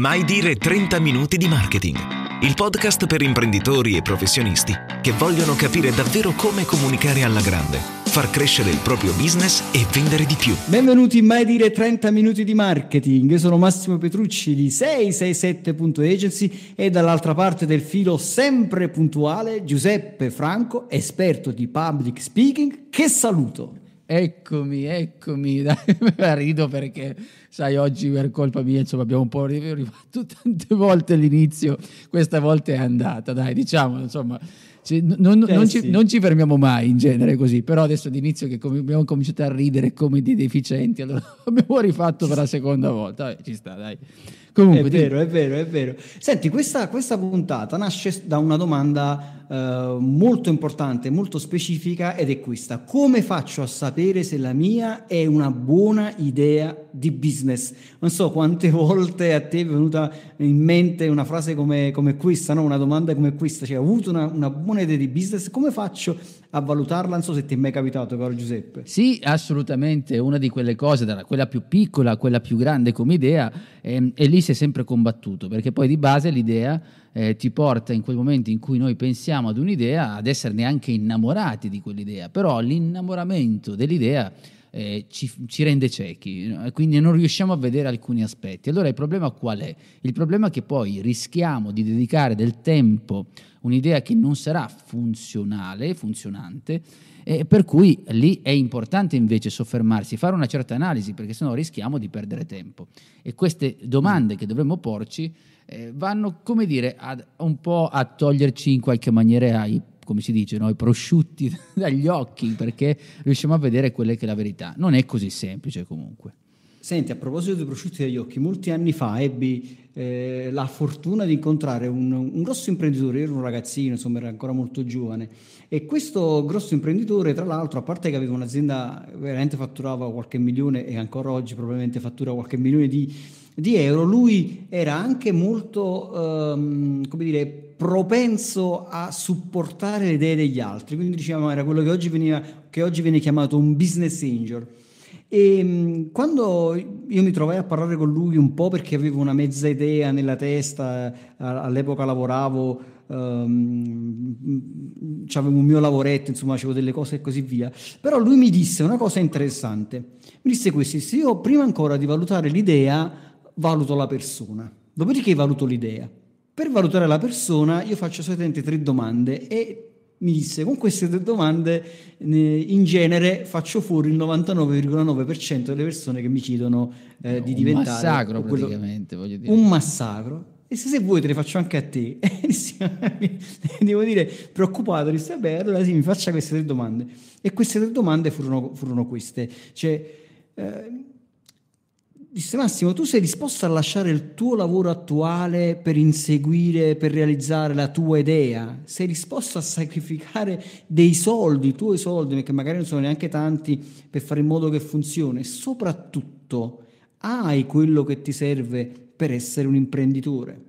Mai dire 30 minuti di marketing. Il podcast per imprenditori e professionisti che vogliono capire davvero come comunicare alla grande, far crescere il proprio business e vendere di più. Benvenuti in Mai dire 30 minuti di marketing. Io sono Massimo Petrucci di 667.agency e dall'altra parte del filo sempre puntuale Giuseppe Franco, esperto di public speaking, che saluto. Eccomi, eccomi, Dai, rido perché sai oggi per colpa mia insomma abbiamo un po' rifatto tante volte l'inizio, questa volta è andata, dai diciamo insomma non, eh, non, ci, sì. non, ci, fermiamo mai in genere così, però adesso d'inizio che com- abbiamo cominciato a ridere come dei deficienti, allora abbiamo rifatto per la seconda volta, Vabbè, ci sta dai. Comunque, è vero, ti... è vero, è vero. Senti, questa, questa puntata nasce da una domanda eh, molto importante, molto specifica ed è questa. Come faccio a sapere se la mia è una buona idea di business? Non so quante volte a te è venuta in mente una frase come, come questa, no? una domanda come questa, cioè ho avuto una, una buona idea di business, come faccio a valutarla? Non so se ti è mai capitato, caro Giuseppe. Sì, assolutamente, una di quelle cose, dalla quella più piccola a quella più grande come idea, e, ehm, e lì si è sempre combattuto, perché poi di base l'idea eh, ti porta in quei momenti in cui noi pensiamo ad un'idea ad esserne anche innamorati di quell'idea, però l'innamoramento dell'idea eh, ci, ci, rende ciechi, quindi non riusciamo a vedere alcuni aspetti. Allora il problema qual è? Il problema è che poi rischiamo di dedicare del tempo a un'idea che non sarà funzionale, funzionante, e per cui lì è importante invece soffermarsi, fare una certa analisi, perché sennò rischiamo di perdere tempo. E queste domande che dovremmo porci eh, vanno, come dire, ad, un po' a toglierci in qualche maniera i come si dice, no? i prosciutti dagli occhi perché riusciamo a vedere quella che è la verità. Non è così semplice comunque. Senti, a proposito dei prosciutti dagli occhi, molti anni fa ebbi eh, la fortuna di incontrare un, un, grosso imprenditore, era un ragazzino, insomma era ancora molto giovane, e questo grosso imprenditore, tra l'altro, a parte che aveva un'azienda veramente fatturava qualche milione e ancora oggi probabilmente fattura qualche milione di, di euro, lui era anche molto, ehm, come dire, propenso a supportare le idee degli altri, quindi diciamo era quello che oggi, veniva, che oggi viene chiamato un business angel. E mm, quando io mi trovai a parlare con lui un po' perché avevo una mezza idea nella testa, eh, all'epoca lavoravo, um, ehm, mm, avevo un mio lavoretto, insomma, facevo delle cose e così via, però lui mi disse una cosa interessante, mi disse questo, se io prima ancora di valutare l'idea valuto la persona, dopodiché valuto l'idea per valutare la persona io faccio solitamente tre domande e mi disse con queste tre domande in genere faccio fuori il 99,9% delle persone che mi chiedono eh, di un diventare un massacro quello, praticamente voglio dire un massacro e se, se, vuoi te le faccio anche a te devo dire preoccupato di sapere allora sì mi faccia queste tre domande e queste tre domande furono, furono queste cioè eh, disse Massimo, tu sei disposto a lasciare il tuo lavoro attuale per inseguire, per realizzare la tua idea? Sei disposto a sacrificare dei soldi, i tuoi soldi, che magari non sono neanche tanti, per fare in modo che funzioni? Soprattutto hai quello che ti serve per essere un imprenditore.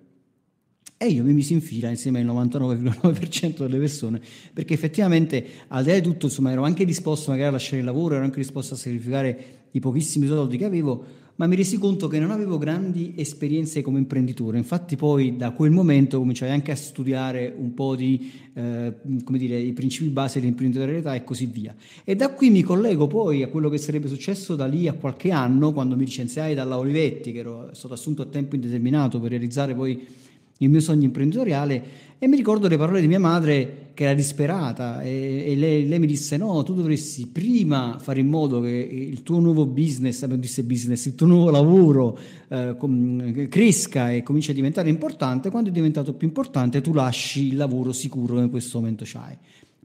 E io mi misi in fila insieme al 99,9% delle persone, perché effettivamente, al di là di tutto, insomma, ero anche disposto magari a lasciare il lavoro, ero anche disposto a sacrificare i pochissimi soldi che avevo, ma mi resi conto che non avevo grandi esperienze come imprenditore. Infatti poi da quel momento cominciai anche a studiare un po' di, eh, come dire, i principi base dell'imprenditorialità e così via. E da qui mi collego poi a quello che sarebbe successo da lì a qualche anno, quando mi licenziai dalla Olivetti, che ero stato assunto a tempo indeterminato per realizzare poi il mio sogno imprenditoriale, e mi ricordo le parole di mia madre che era disperata e, e lei, lei, mi disse no, tu dovresti prima fare in modo che il tuo nuovo business, eh, disse business, il tuo nuovo lavoro eh, com- eh, cresca e cominci a diventare importante, quando è diventato più importante tu lasci il lavoro sicuro che in questo momento hai.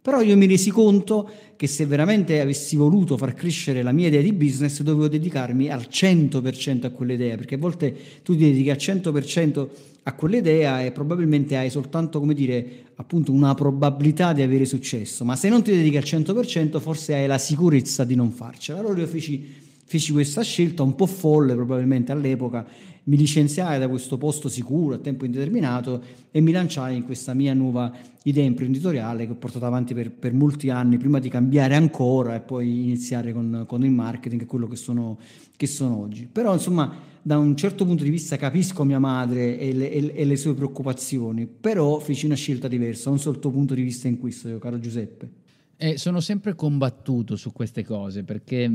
Però io mi resi conto che se veramente avessi voluto far crescere la mia idea di business, dovevo dedicarmi al 100% a quell'idea, perché a volte tu ti dedichi al 100% a quell'idea e probabilmente hai soltanto, come dire, appunto una probabilità di avere successo, ma se non ti dedichi al 100% forse hai la sicurezza di non farcela. Allora io feci, feci questa scelta un po' folle probabilmente all'epoca mi licenziai da questo posto sicuro a tempo indeterminato e mi lanciai in questa mia nuova idea imprenditoriale che ho portato avanti per, per molti anni prima di cambiare ancora e poi iniziare con, con il marketing quello che sono, che sono oggi. Però insomma da un certo punto di vista capisco mia madre e le, e, e le sue preoccupazioni, però feci una scelta diversa, non sotto punto di vista in questo, caro Giuseppe. Eh, sono sempre combattuto su queste cose perché mh,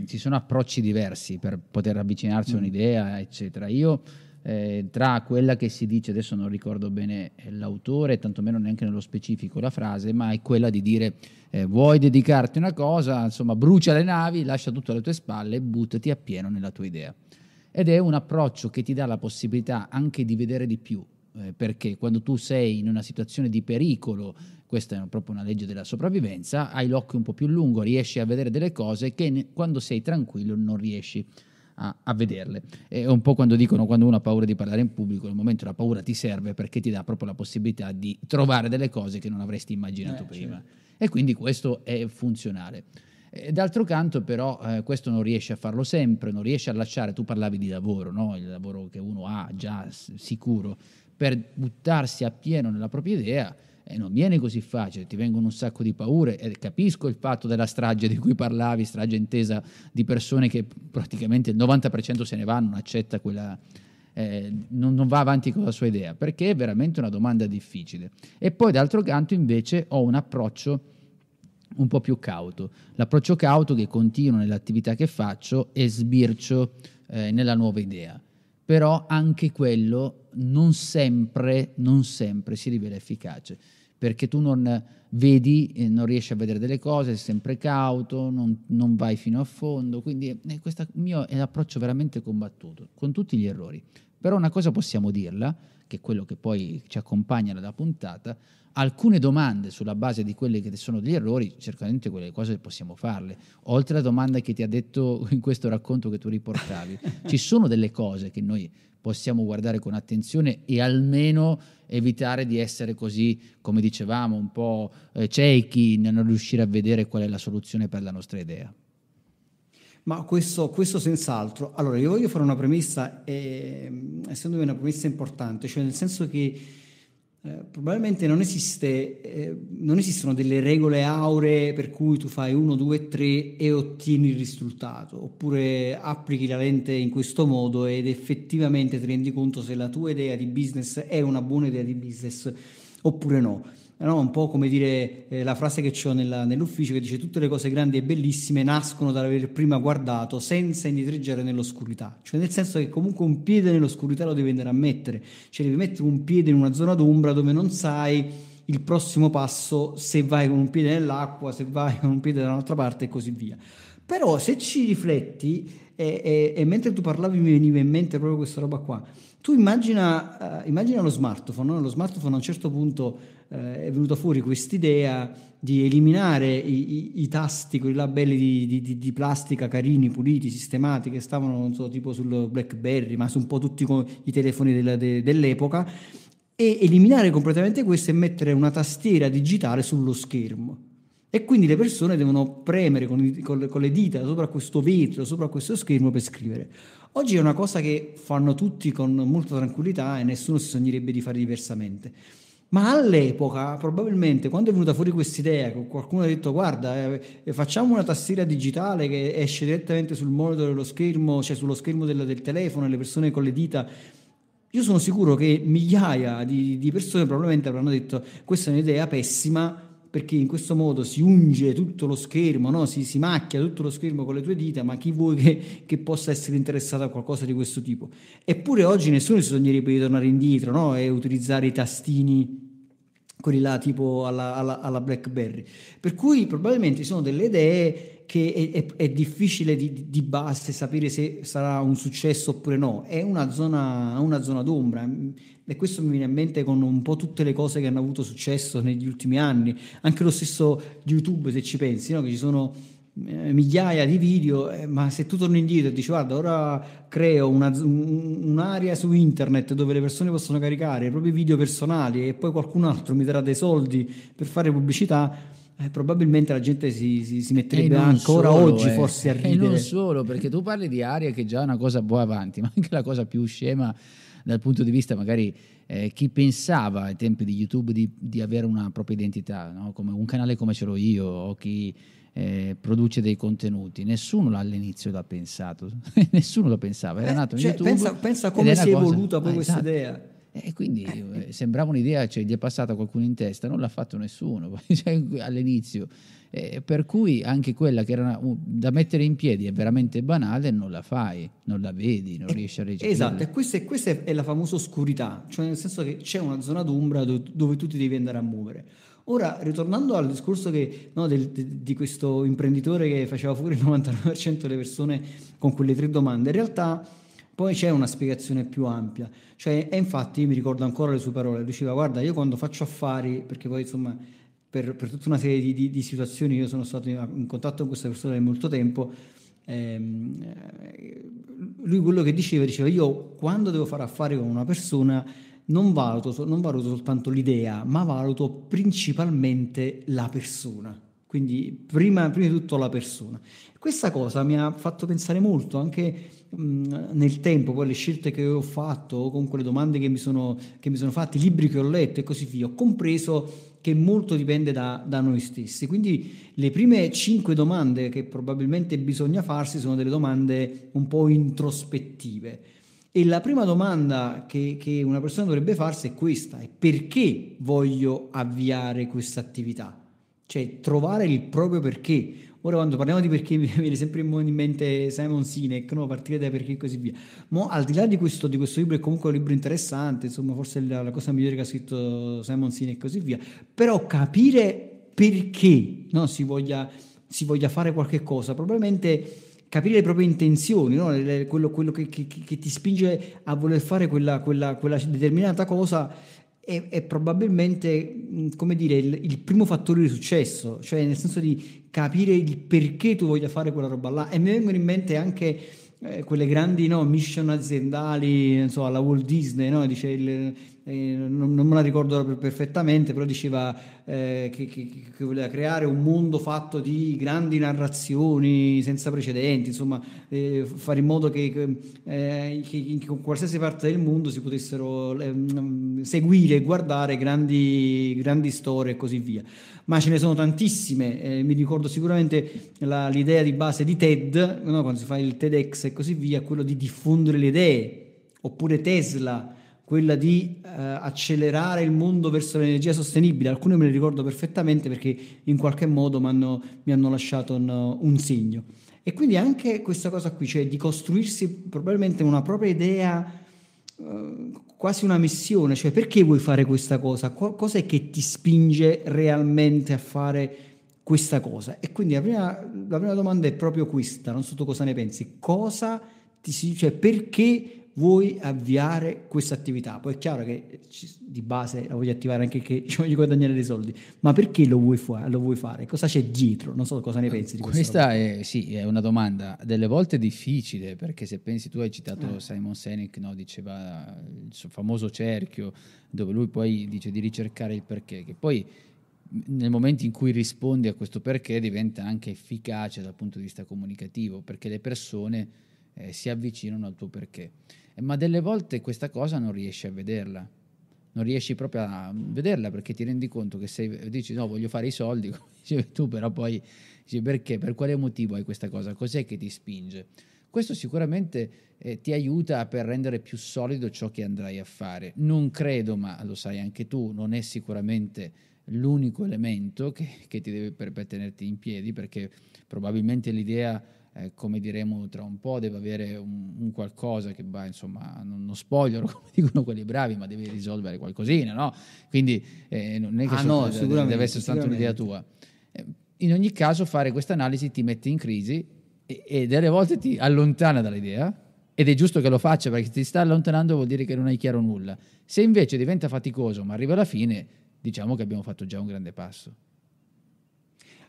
mm, ci sono approcci diversi per poter avvicinarsi mm. a un'idea, eccetera. Io eh, tra quella che si dice, adesso non ricordo bene l'autore, tantomeno neanche nello specifico la frase, ma è quella di dire eh, vuoi dedicarti a una cosa, insomma brucia le navi, lascia tutto alle tue spalle e buttati appieno nella tua idea. Ed è un approccio che ti dà la possibilità anche di vedere di più, eh, perché quando tu sei in una situazione di pericolo questa è proprio una legge della sopravvivenza, hai l'occhio un po' più lungo, riesci a vedere delle cose che ne, quando sei tranquillo non riesci a, a, vederle. È un po' quando dicono quando uno ha paura di parlare in pubblico, nel momento la paura ti serve perché ti dà proprio la possibilità di trovare delle cose che non avresti immaginato eh, prima. Certo. E quindi questo è funzionale. Eh, d'altro canto però eh, questo non riesce a farlo sempre, non riesce a lasciare, tu parlavi di lavoro, no? il lavoro che uno ha già sicuro, per buttarsi appieno nella propria idea e non viene così facile, ti vengono un sacco di paure e capisco il fatto della strage di cui parlavi, strage intesa di persone che praticamente il 90% se ne va, non accetta quella, eh, non, non, va avanti con la sua idea, perché è veramente una domanda difficile. E poi d'altro canto invece ho un approccio un po' più cauto. L'approccio cauto che continuo nell'attività che faccio e sbircio eh, nella nuova idea però anche quello non sempre, non sempre si rivela efficace, perché tu non vedi, non riesci a vedere delle cose, sei sempre cauto, non, non vai fino a fondo, quindi eh, questo mio è l'approccio veramente combattuto, con tutti gli errori. Però una cosa possiamo dirla, che è quello che poi ci accompagna nella puntata, alcune domande sulla base di quelli che sono degli errori, certamente quelle cose possiamo farle. Oltre alla domanda che ti ha detto in questo racconto che tu riportavi, ci sono delle cose che noi possiamo guardare con attenzione e almeno evitare di essere così, come dicevamo, un po' eh, ciechi nel non riuscire a vedere qual è la soluzione per la nostra idea. Ma questo, questo senz'altro. Allora, io voglio fare una premessa, eh, secondo una premessa importante, cioè nel senso che eh, probabilmente non, esiste, eh, non esistono delle regole auree per cui tu fai 1, 2, 3 e ottieni il risultato, oppure applichi la lente in questo modo ed effettivamente ti rendi conto se la tua idea di business è una buona idea di business oppure no. Eh, no? un po' come dire eh, la frase che ho nella, nell'ufficio che dice tutte le cose grandi e bellissime nascono dall'aver prima guardato senza indietreggiare nell'oscurità, cioè nel senso che comunque un piede nell'oscurità lo devi andare a mettere, cioè devi mettere un piede in una zona d'ombra dove non sai il prossimo passo se vai con un piede nell'acqua, se vai con un piede da un'altra parte e così via. Però se ci rifletti, e, e, e mentre tu parlavi mi veniva in mente proprio questa roba qua, tu immagina, uh, immagina lo smartphone, no? lo smartphone a un certo punto eh, è venuta fuori quest'idea di eliminare i, i, i tasti, quei labelli belli di, di, di, plastica, carini, puliti, sistemati, che stavano, non so, tipo sul Blackberry, ma su un po' tutti i telefoni della, de, dell'epoca, e eliminare completamente questo e mettere una tastiera digitale sullo schermo. E quindi le persone devono premere con, con, con le dita sopra questo vetro, sopra questo schermo per scrivere. Oggi è una cosa che fanno tutti con molta tranquillità e nessuno si sognerebbe di fare diversamente. Ma all'epoca, probabilmente, quando è venuta fuori questa idea, qualcuno ha detto guarda, eh, eh, facciamo una tastiera digitale che esce direttamente sul monitor dello schermo, cioè sullo schermo del, del telefono, e le persone con le dita io sono sicuro che migliaia di, di, persone probabilmente avranno detto questa è un'idea pessima perché in questo modo si unge tutto lo schermo, no? si, si, macchia tutto lo schermo con le tue dita, ma chi vuoi che, che, possa essere interessato a qualcosa di questo tipo? Eppure oggi nessuno si sognerebbe di tornare indietro no? e utilizzare i tastini quelli là tipo alla, alla, alla, BlackBerry. Per cui probabilmente sono delle idee che è, è, è difficile di, di, base sapere se sarà un successo oppure no, è una zona, una zona d'ombra e questo mi viene in mente con un po' tutte le cose che hanno avuto successo negli ultimi anni, anche lo stesso YouTube se ci pensi, no? che ci sono eh, migliaia di video, eh, ma se tu torni indietro e dici guarda ora creo una, un'area su internet dove le persone possono caricare i propri video personali e poi qualcun altro mi darà dei soldi per fare pubblicità, eh, probabilmente la gente si, si, si metterebbe ancora solo, oggi eh. forse a ridere. E non solo, perché tu parli di aria che è già è una cosa buona avanti, ma anche la cosa più scema dal punto di vista magari eh, chi pensava ai tempi di YouTube di, di avere una propria identità, no? come un canale come ce l'ho io o chi eh, produce dei contenuti. Nessuno all'inizio l'ha pensato, nessuno lo pensava, era eh, nato cioè, YouTube. Pensa, pensa come si è evoluta poi ah, questa esatto. idea. E eh, quindi eh, sembrava un'idea, cioè, gli è passata qualcuno in testa, non l'ha fatto nessuno cioè, all'inizio. Eh, per cui anche quella che era una, da mettere in piedi è veramente banale, non la fai, non la vedi, non riesci a recepirla. Esatto, e questa, è, questa è la famosa oscurità, cioè nel senso che c'è una zona d'ombra do, dove tu ti devi andare a muovere. Ora, ritornando al discorso che, no, del, di questo imprenditore che faceva fuori il 99% delle persone con quelle tre domande, in realtà poi c'è una spiegazione più ampia. Cioè, e infatti mi ricordo ancora le sue parole, diceva guarda io quando faccio affari, perché poi insomma per, per tutta una serie di, di, di, situazioni io sono stato in contatto con questa persona per molto tempo, ehm, eh, lui quello che diceva, diceva io quando devo fare affari con una persona non valuto, non valuto soltanto l'idea, ma valuto principalmente la persona. Quindi prima, prima di tutto la persona. Questa cosa mi ha fatto pensare molto anche nel tempo, con le scelte che ho fatto, con quelle domande che mi, sono, che mi sono fatte, i libri che ho letto e così via, ho compreso che molto dipende da, da, noi stessi. Quindi le prime cinque domande che probabilmente bisogna farsi sono delle domande un po' introspettive. E la prima domanda che, che una persona dovrebbe farsi è questa, è perché voglio avviare questa attività? Cioè trovare il proprio perché. Ora quando parliamo di perché mi viene sempre in mente Simon Sinek, no? partire dai perché e così via. Ma al di là di questo, di questo libro, è comunque un libro interessante, insomma forse è la, la cosa migliore che ha scritto Simon Sinek e così via, però capire perché no? si, voglia, si, voglia, fare qualche cosa, probabilmente capire le proprie intenzioni, no? le, quello, quello che, che, che, ti spinge a voler fare quella, quella, quella determinata cosa è, è, probabilmente mm, come dire, il, il, primo fattore di successo, cioè nel senso di capire il perché tu voglia fare quella roba là. E mi vengono in mente anche eh, quelle grandi no, mission aziendali, non so, alla Walt Disney, no? dice il, eh, non, non, me la ricordo perfettamente, però diceva eh, che, che, che, voleva creare un mondo fatto di grandi narrazioni senza precedenti, insomma, eh, fare in modo che, che, in eh, qualsiasi parte del mondo si potessero eh, mm, seguire e guardare grandi, grandi, storie e così via. Ma ce ne sono tantissime, eh, mi ricordo sicuramente la, l'idea di base di TED, no? quando si fa il TEDx e così via, quello di diffondere le idee, oppure Tesla quella di eh, accelerare il mondo verso l'energia sostenibile. Alcune me le ricordo perfettamente perché in qualche modo mi hanno lasciato un, un, segno. E quindi anche questa cosa qui, cioè di costruirsi probabilmente una propria idea, eh, quasi una missione, cioè perché vuoi fare questa cosa? Co- cosa è che ti spinge realmente a fare questa cosa? E quindi la prima, la prima domanda è proprio questa, non so tu cosa ne pensi, cosa ti, cioè perché vuoi avviare questa attività? Poi è chiaro che di base la voglio attivare anche che ci voglio guadagnare dei soldi, ma perché lo vuoi, fa- lo vuoi fare? Cosa c'è dietro? Non so cosa ne pensi di questo. Questa è, sì, è, una domanda delle volte difficile, perché se pensi tu hai citato eh. Simon Senek, no? diceva il suo famoso cerchio, dove lui poi dice di ricercare il perché, che poi nel momento in cui rispondi a questo perché diventa anche efficace dal punto di vista comunicativo, perché le persone eh, si avvicinano al tuo perché ma delle volte questa cosa non riesci a vederla. Non riesci proprio a vederla perché ti rendi conto che se dici no, voglio fare i soldi, tu, però poi dici perché, per quale motivo hai questa cosa, cos'è che ti spinge? Questo sicuramente eh, ti aiuta per rendere più solido ciò che andrai a fare. Non credo, ma lo sai anche tu, non è sicuramente l'unico elemento che, che ti deve per, per tenerti in piedi perché probabilmente l'idea eh, come diremo tra un po', deve avere un, un qualcosa che va, insomma, non, non spoglierò come dicono quelli bravi, ma deve risolvere qualcosina, no? Quindi eh, non è che ah no, deve essere soltanto un'idea tua. Eh, in ogni caso, fare questa analisi ti mette in crisi e, e, delle volte ti allontana dall'idea. Ed è giusto che lo faccia perché ti sta allontanando vuol dire che non hai chiaro nulla. Se invece diventa faticoso ma arriva alla fine, diciamo che abbiamo fatto già un grande passo.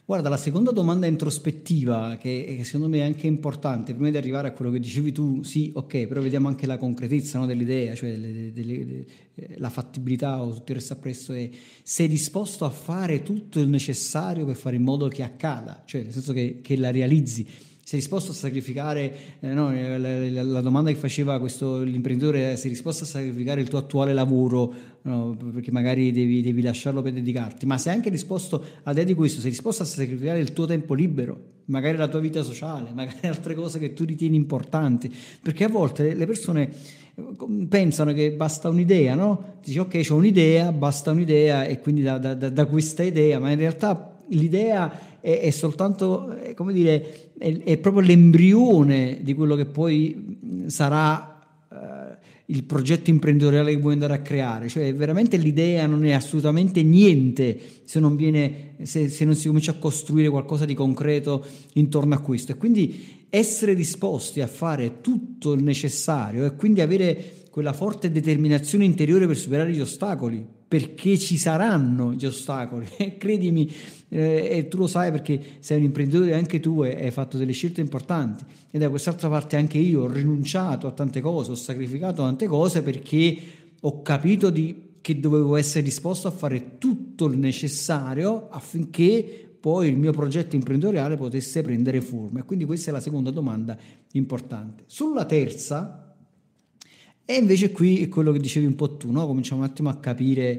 Guarda, la seconda domanda introspettiva, che, che, secondo me è anche importante, prima di arrivare a quello che dicevi tu, sì, ok, però vediamo anche la concretezza no, dell'idea, cioè delle, delle, delle, eh, la fattibilità o tutto il resto appresso, è sei disposto a fare tutto il necessario per fare in modo che accada, cioè nel senso che, che la realizzi sei disposto a sacrificare eh, no, eh, la, la, la, domanda che faceva questo l'imprenditore sei disposto a sacrificare il tuo attuale lavoro no, perché magari devi, devi, lasciarlo per dedicarti, ma sei anche disposto, a di di questo, sei disposto a sacrificare il tuo tempo libero, magari la tua vita sociale, magari altre cose che tu ritieni importanti, perché a volte le persone eh, pensano che basta un'idea, no? Dici ok, c'è un'idea, basta un'idea e quindi da, da, da questa idea, ma in realtà l'idea è, è soltanto, è eh, come dire, è, è proprio l'embrione di quello che poi mm, sarà il progetto imprenditoriale che vuoi andare a creare, cioè veramente l'idea non è assolutamente niente se non, viene, se, se non si comincia a costruire qualcosa di concreto intorno a questo e quindi essere disposti a fare tutto il necessario e quindi avere quella forte determinazione interiore per superare gli ostacoli, perché ci saranno gli ostacoli. Eh, credimi, eh, e tu lo sai perché sei un imprenditore anche tu e hai fatto delle scelte importanti. E da quest'altra parte anche io ho rinunciato a tante cose, ho sacrificato tante cose perché ho capito di, che dovevo essere disposto a fare tutto il necessario affinché poi il mio progetto imprenditoriale potesse prendere forma. E quindi questa è la seconda domanda importante. Sulla terza, e invece qui è quello che dicevi un po' tu, no? cominciamo un attimo a capire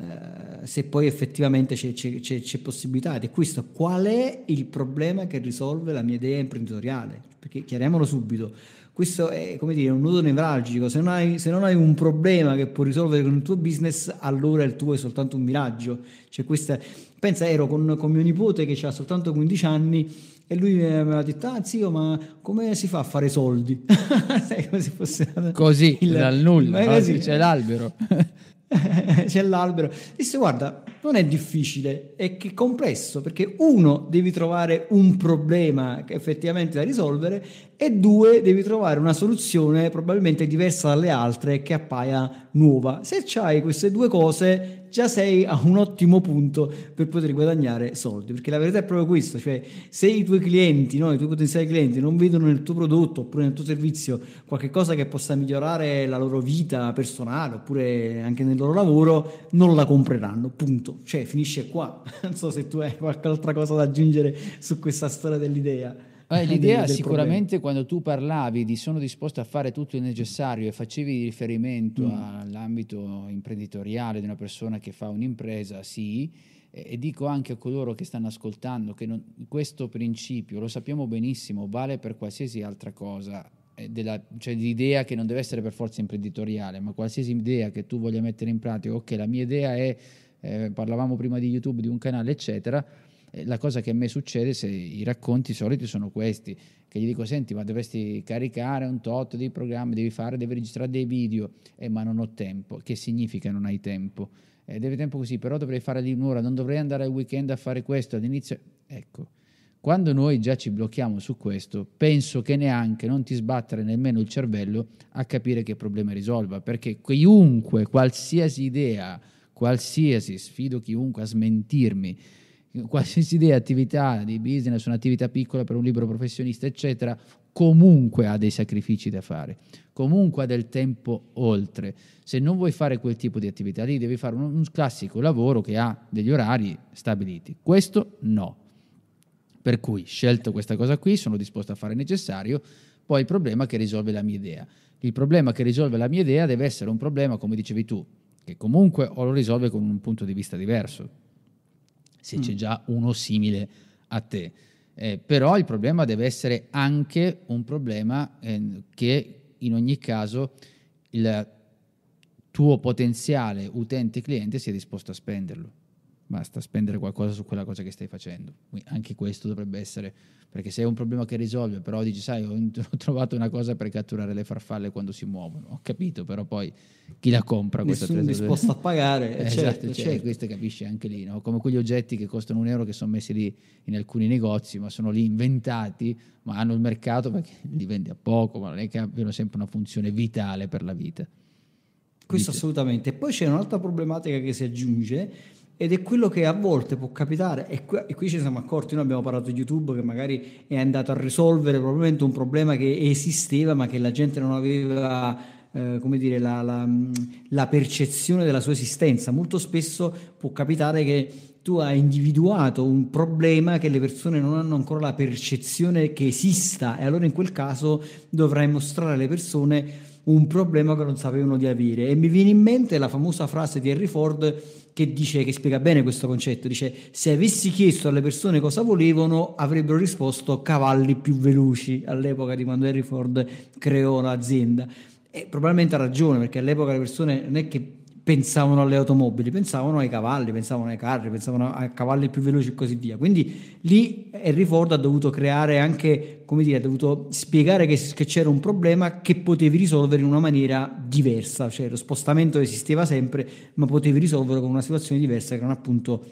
eh, se poi effettivamente c'è, c'è, c'è, c'è, possibilità di questo, qual è il problema che risolve la mia idea imprenditoriale? Perché chiariamolo subito, questo è come dire un nodo nevralgico, se non, hai, se non hai un problema che puoi risolvere con il tuo business, allora il tuo è soltanto un miraggio. Cioè questa, pensa, ero con, con mio nipote che ha soltanto 15 anni e lui eh, mi aveva detto, ah zio, ma come si fa a fare soldi? come se fosse... Così, il... dal nulla, no? c'è l'albero. c'è l'albero. Disse, guarda, non è difficile, è che complesso, perché uno, devi trovare un problema che effettivamente da risolvere, e due, devi trovare una soluzione probabilmente diversa dalle altre che appaia nuova. Se hai queste due cose, già sei a un ottimo punto per poter guadagnare soldi, perché la verità è proprio questa, cioè se i tuoi clienti, no, i tuoi potenziali clienti non vedono nel tuo prodotto oppure nel tuo servizio qualcosa che possa migliorare la loro vita personale oppure anche nel loro lavoro, non la compreranno, punto. Cioè finisce qua. Non so se tu hai qualche altra cosa da aggiungere su questa storia dell'idea. Eh, l'idea del, del sicuramente problema. quando tu parlavi di sono disposto a fare tutto il necessario e facevi riferimento mm. all'ambito imprenditoriale di una persona che fa un'impresa, sì, e, e dico anche a coloro che stanno ascoltando che non, questo principio, lo sappiamo benissimo, vale per qualsiasi altra cosa eh, della, cioè l'idea che non deve essere per forza imprenditoriale, ma qualsiasi idea che tu voglia mettere in pratica, ok, la mia idea è, eh, parlavamo prima di YouTube, di un canale, eccetera, la cosa che a me succede se i racconti soliti sono questi, che gli dico senti ma dovresti caricare un tot di programmi, devi fare, devi registrare dei video, eh, ma non ho tempo, che significa non hai tempo? Eh, devi tempo così, però dovrei fare di un'ora, non dovrei andare al weekend a fare questo all'inizio, ecco. Quando noi già ci blocchiamo su questo, penso che neanche non ti sbattere nemmeno il cervello a capire che problema risolva, perché chiunque, qualsiasi idea, qualsiasi, sfido chiunque a smentirmi, qualsiasi idea, attività di business, un'attività piccola per un libero professionista, eccetera, comunque ha dei sacrifici da fare, comunque ha del tempo oltre. Se non vuoi fare quel tipo di attività lì, devi fare un, un classico lavoro che ha degli orari stabiliti. Questo no. Per cui, scelto questa cosa qui, sono disposto a fare il necessario, poi il problema che risolve la mia idea. Il problema che risolve la mia idea deve essere un problema, come dicevi tu, che comunque o lo risolve con un punto di vista diverso, se mm. c'è già uno simile a te. Eh, però il problema deve essere anche un problema eh, che in ogni caso il tuo potenziale utente cliente sia disposto a spenderlo basta spendere qualcosa su quella cosa che stai facendo. Quindi anche questo dovrebbe essere, perché se è un problema che risolve, però dici, sai, ho trovato una cosa per catturare le farfalle quando si muovono, ho capito, però poi chi la compra questa Nessuno questa è disposto a pagare. eh, certo, esatto, c'è, certo. questo capisci anche lì, no? come quegli oggetti che costano un euro che sono messi lì in alcuni negozi, ma sono lì inventati, ma hanno il mercato perché li vendi a poco, ma non è che abbiano sempre una funzione vitale per la vita. Questo Dice. assolutamente. Poi c'è un'altra problematica che si aggiunge, ed è quello che a volte può capitare e qui, e qui, ci siamo accorti, noi abbiamo parlato di YouTube che magari è andato a risolvere probabilmente un problema che esisteva ma che la gente non aveva eh, come dire, la, la, la percezione della sua esistenza. Molto spesso può capitare che tu hai individuato un problema che le persone non hanno ancora la percezione che esista e allora in quel caso dovrai mostrare alle persone un problema che non sapevano di avere. E mi viene in mente la famosa frase di Henry Ford che dice che spiega bene questo concetto. Dice: Se avessi chiesto alle persone cosa volevano, avrebbero risposto cavalli più veloci all'epoca di quando Henry Ford creò l'azienda. E probabilmente ha ragione, perché all'epoca le persone non è che pensavano alle automobili, pensavano ai cavalli, pensavano ai carri, pensavano a cavalli più veloci e così via. Quindi lì Henry Ford ha dovuto creare anche, come dire, ha dovuto spiegare che, che c'era un problema che potevi risolvere in una maniera diversa, cioè lo spostamento esisteva sempre, ma potevi risolverlo con una situazione diversa che erano appunto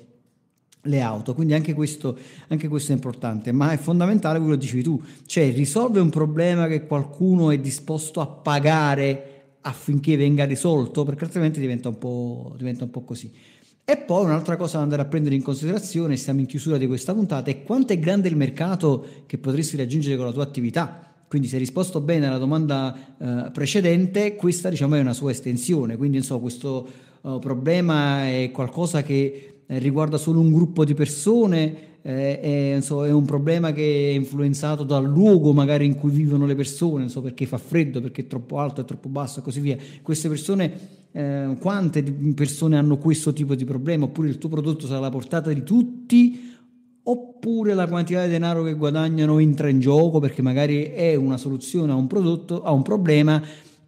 le auto, quindi anche questo, anche questo, è importante, ma è fondamentale quello che dicevi tu, cioè risolve un problema che qualcuno è disposto a pagare affinché venga risolto, perché altrimenti diventa un po', diventa un po così. E poi un'altra cosa da andare a prendere in considerazione, siamo in chiusura di questa puntata, è quanto è grande il mercato che potresti raggiungere con la tua attività. Quindi se hai risposto bene alla domanda eh, precedente, questa diciamo è una sua estensione, quindi insomma, questo uh, problema è qualcosa che eh, riguarda solo un gruppo di persone, eh, è, eh, so, è, un problema che è influenzato dal luogo magari in cui vivono le persone, so, perché fa freddo, perché è troppo alto, è troppo basso e così via. Queste persone eh, quante persone hanno questo tipo di problema, oppure il tuo prodotto sarà alla portata di tutti, oppure la quantità di denaro che guadagnano entra in gioco perché magari è una soluzione a un prodotto, a un problema,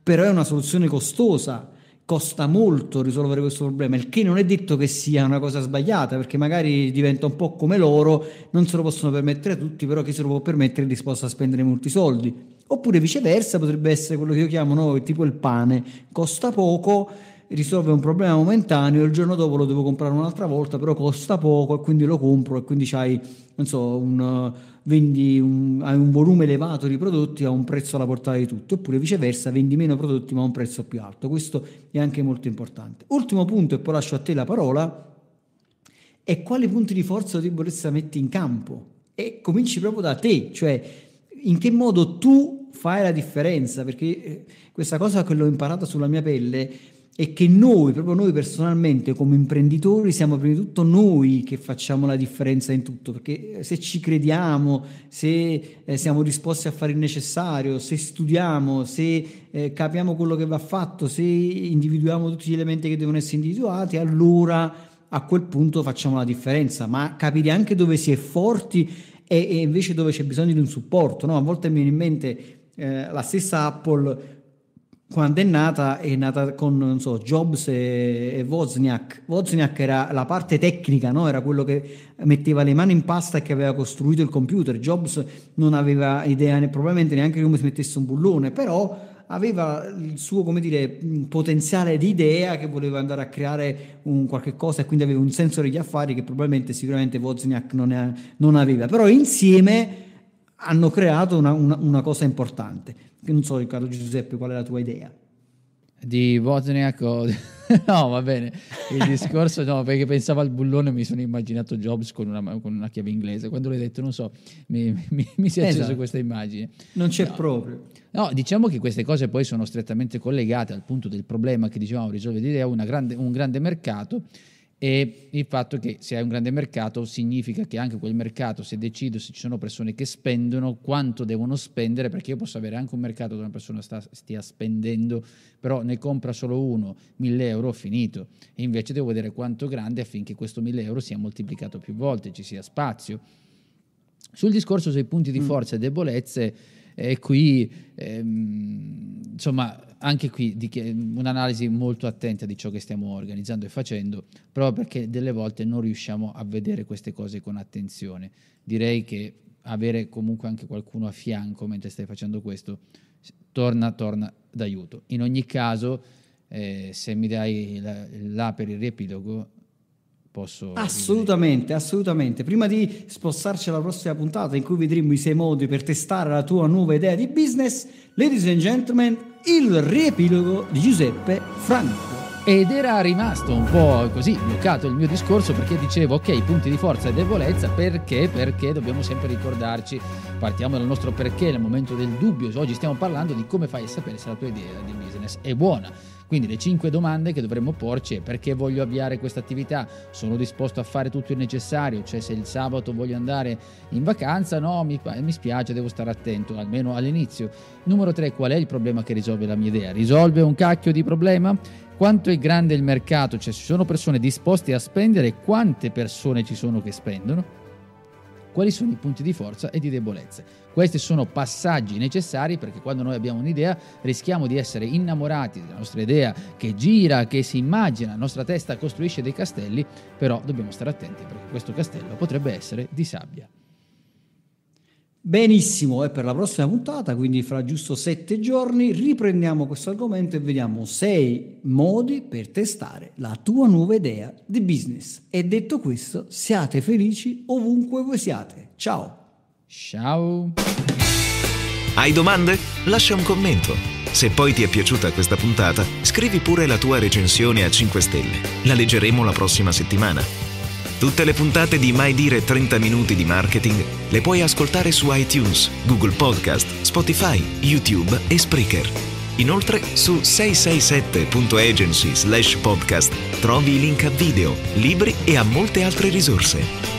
però è una soluzione costosa costa molto risolvere questo problema, il che non è detto che sia una cosa sbagliata, perché magari diventa un po' come loro, non se lo possono permettere a tutti, però chi se lo può permettere è disposto a spendere molti soldi. Oppure viceversa potrebbe essere quello che io chiamo no, tipo il pane, costa poco, risolve un problema momentaneo, il giorno dopo lo devo comprare un'altra volta, però costa poco e quindi lo compro e quindi hai, non so, un vendi un, hai un volume elevato di prodotti a un prezzo alla portata di tutti, oppure viceversa vendi meno prodotti ma a un prezzo più alto. Questo è anche molto importante. Ultimo punto e poi lascio a te la parola, è quali punti di forza o debolezza metti in campo e cominci proprio da te, cioè in che modo tu fai la differenza, perché eh, questa cosa che l'ho imparata sulla mia pelle e che noi, proprio noi personalmente come imprenditori, siamo prima di tutto noi che facciamo la differenza in tutto, perché eh, se ci crediamo, se eh, siamo disposti a fare il necessario, se studiamo, se eh, capiamo quello che va fatto, se individuiamo tutti gli elementi che devono essere individuati, allora a quel punto facciamo la differenza, ma capire anche dove si è forti e, e invece dove c'è bisogno di un supporto. No? A volte mi viene in mente eh, la stessa Apple quando è nata, è nata con non so, Jobs e, e Wozniak. Wozniak era la parte tecnica, no? era quello che metteva le mani in pasta e che aveva costruito il computer. Jobs non aveva idea, ne, probabilmente neanche come si mettesse un bullone, però aveva il suo come dire, potenziale di idea che voleva andare a creare un qualche cosa e quindi aveva un senso degli affari che probabilmente sicuramente Wozniak non, ha, non aveva. Però insieme hanno creato una, una, una cosa importante. Non so, Carlo Giuseppe, qual è la tua idea? Di Wozniak o... no, va bene, il discorso no, perché pensavo al bullone mi sono immaginato Jobs con una, con una chiave inglese. Quando l'hai detto, non so, mi, mi, mi si è acceso esatto. questa immagine. Non c'è no. proprio. No, diciamo che queste cose poi sono strettamente collegate al punto del problema che dicevamo risolve l'idea, idea, grande, un grande mercato e il fatto che se hai un grande mercato significa che anche quel mercato, se decido se ci sono persone che spendono, quanto devono spendere, perché io posso avere anche un mercato dove una persona sta, stia spendendo, però ne compra solo uno, 1000 euro, finito, e invece devo vedere quanto grande affinché questo 1000 euro sia moltiplicato più volte, ci sia spazio. Sul discorso sui punti di mm. forza e debolezze, e qui, ehm, insomma, anche qui un'analisi molto attenta di ciò che stiamo organizzando e facendo, proprio perché delle volte non riusciamo a vedere queste cose con attenzione. Direi che avere comunque anche qualcuno a fianco mentre stai facendo questo torna, torna d'aiuto. In ogni caso, eh, se mi dai la, la per il riepilogo, Posso assolutamente, dire. assolutamente. Prima di spostarci alla prossima puntata in cui vedremo i sei modi per testare la tua nuova idea di business, ladies and gentlemen, il riepilogo di Giuseppe Franco. Ed era rimasto un po' così bloccato il mio discorso perché dicevo ok, punti di forza e debolezza, perché? Perché dobbiamo sempre ricordarci, partiamo dal nostro perché nel momento del dubbio, oggi stiamo parlando di come fai a sapere se la tua idea di business è buona quindi le 5 domande che dovremmo porci è perché voglio avviare questa attività? Sono disposto a fare tutto il necessario? Cioè se il sabato voglio andare in vacanza? No, mi, mi spiace, devo stare attento, almeno all'inizio. Numero 3, qual è il problema che risolve la mia idea? Risolve un cacchio di problema? quanto è grande il mercato, cioè ci sono persone disposte a spendere, quante persone ci sono che spendono quali sono i punti di forza e di debolezza. Questi sono passaggi necessari perché quando noi abbiamo un'idea rischiamo di essere innamorati della nostra idea che gira, che si immagina, la nostra testa costruisce dei castelli, però dobbiamo stare attenti perché questo castello potrebbe essere di sabbia. Benissimo, è per la prossima puntata, quindi fra giusto sette giorni riprendiamo questo argomento e vediamo sei modi per testare la tua nuova idea di business. E detto questo, siate felici ovunque voi siate. Ciao! Ciao! Hai domande? Lascia un commento. Se poi ti è piaciuta questa puntata, scrivi pure la tua recensione a 5 stelle. La leggeremo la prossima settimana. Tutte le puntate di Mai Dire 30 Minuti di Marketing le puoi ascoltare su iTunes, Google Podcast, Spotify, YouTube e Spreaker. Inoltre su 667.agency slash podcast trovi i link a video, libri e a molte altre risorse.